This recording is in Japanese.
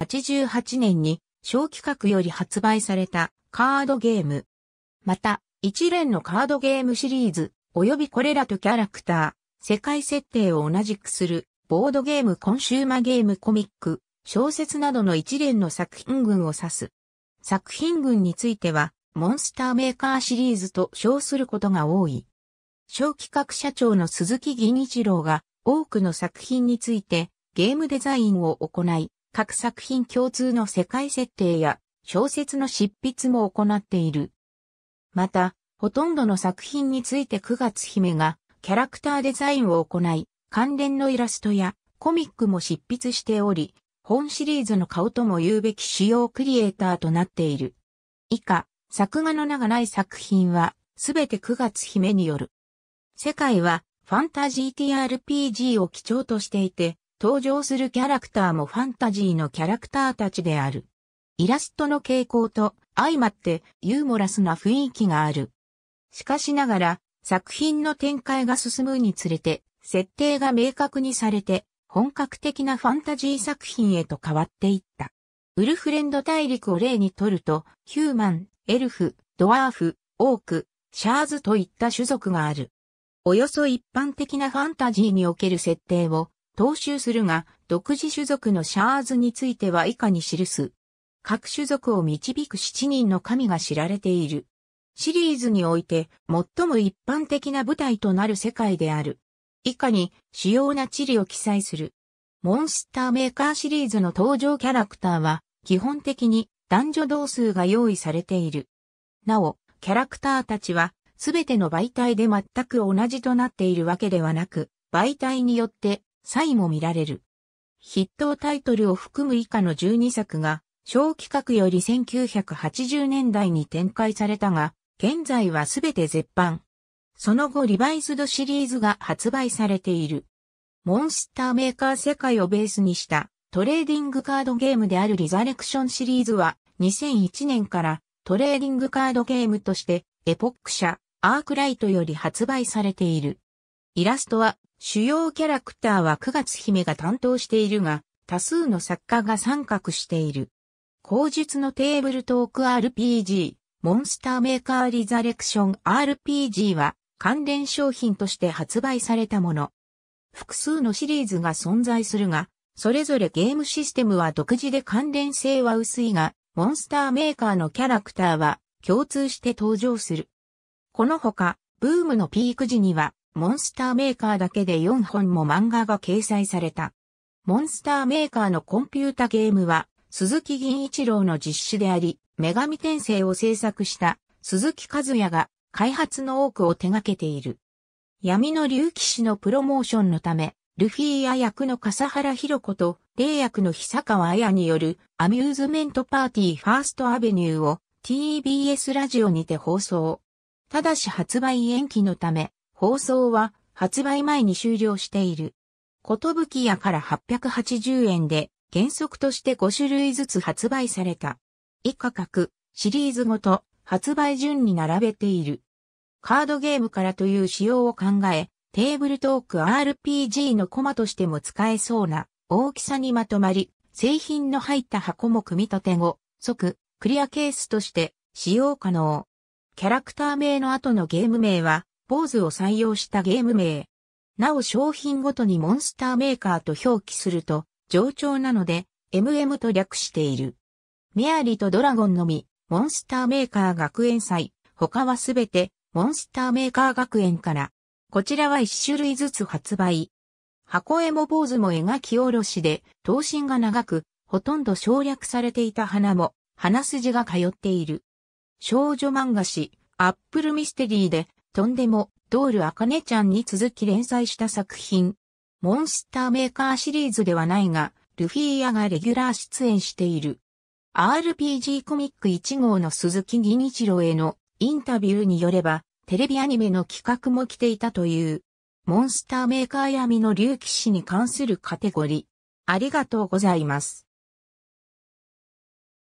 1988年に小企画より発売されたカードゲーム。また、一連のカードゲームシリーズ、及びこれらとキャラクター、世界設定を同じくする、ボードゲームコンシューマゲームコミック、小説などの一連の作品群を指す。作品群については、モンスターメーカーシリーズと称することが多い。小企画社長の鈴木銀一郎が多くの作品についてゲームデザインを行い、各作品共通の世界設定や小説の執筆も行っている。また、ほとんどの作品について9月姫がキャラクターデザインを行い、関連のイラストやコミックも執筆しており、本シリーズの顔とも言うべき主要クリエイターとなっている。以下、作画の名がない作品は、すべて9月姫による。世界はファンタジー TRPG を基調としていて、登場するキャラクターもファンタジーのキャラクターたちである。イラストの傾向と相まってユーモラスな雰囲気がある。しかしながら作品の展開が進むにつれて設定が明確にされて本格的なファンタジー作品へと変わっていった。ウルフレンド大陸を例にとるとヒューマン、エルフ、ドワーフ、オーク、シャーズといった種族がある。およそ一般的なファンタジーにおける設定を踏襲するが、独自種族のシャーズについては以下に記す。各種族を導く7人の神が知られている。シリーズにおいて最も一般的な舞台となる世界である。以下に主要な地理を記載する。モンスターメーカーシリーズの登場キャラクターは基本的に男女同数が用意されている。なお、キャラクターたちはすべての媒体で全く同じとなっているわけではなく、媒体によって差異も見られる。筆頭タイトルを含む以下の12作が、小企画より1980年代に展開されたが、現在はすべて絶版。その後リバイスドシリーズが発売されている。モンスターメーカー世界をベースにしたトレーディングカードゲームであるリザレクションシリーズは2001年からトレーディングカードゲームとしてエポック社アークライトより発売されている。イラストは主要キャラクターは9月姫が担当しているが、多数の作家が参画している。口述のテーブルトーク RPG、モンスターメーカーリザレクション RPG は関連商品として発売されたもの。複数のシリーズが存在するが、それぞれゲームシステムは独自で関連性は薄いが、モンスターメーカーのキャラクターは共通して登場する。このほか、ブームのピーク時には、モンスターメーカーだけで4本も漫画が掲載された。モンスターメーカーのコンピュータゲームは、鈴木銀一郎の実施であり、女神転生を制作した鈴木和也が開発の多くを手掛けている。闇の竜騎士のプロモーションのため、ルフィア役の笠原博子と、霊役の久川綾によるアミューズメントパーティーファーストアベニューを TBS ラジオにて放送。ただし発売延期のため、放送は発売前に終了している。ことぶき屋から880円で原則として5種類ずつ発売された。以価格、シリーズごと発売順に並べている。カードゲームからという仕様を考え、テーブルトーク RPG のコマとしても使えそうな大きさにまとまり、製品の入った箱も組み立て後、即、クリアケースとして使用可能。キャラクター名の後のゲーム名は、ポーズを採用したゲーム名。なお商品ごとにモンスターメーカーと表記すると、上長なので、MM と略している。メアリとドラゴンのみ、モンスターメーカー学園祭、他はすべて、モンスターメーカー学園から、こちらは一種類ずつ発売。箱絵も坊主も描き下ろしで、頭身が長く、ほとんど省略されていた花も、花筋が通っている。少女漫画誌、アップルミステリーで、とんでも、ドールあかちゃんに続き連載した作品。モンスターメーカーシリーズではないが、ルフィアがレギュラー出演している。RPG コミック1号の鈴木銀一郎へのインタビューによれば、テレビアニメの企画も来ていたという。モンスターメーカー闇の竜騎士に関するカテゴリー。ありがとうございます。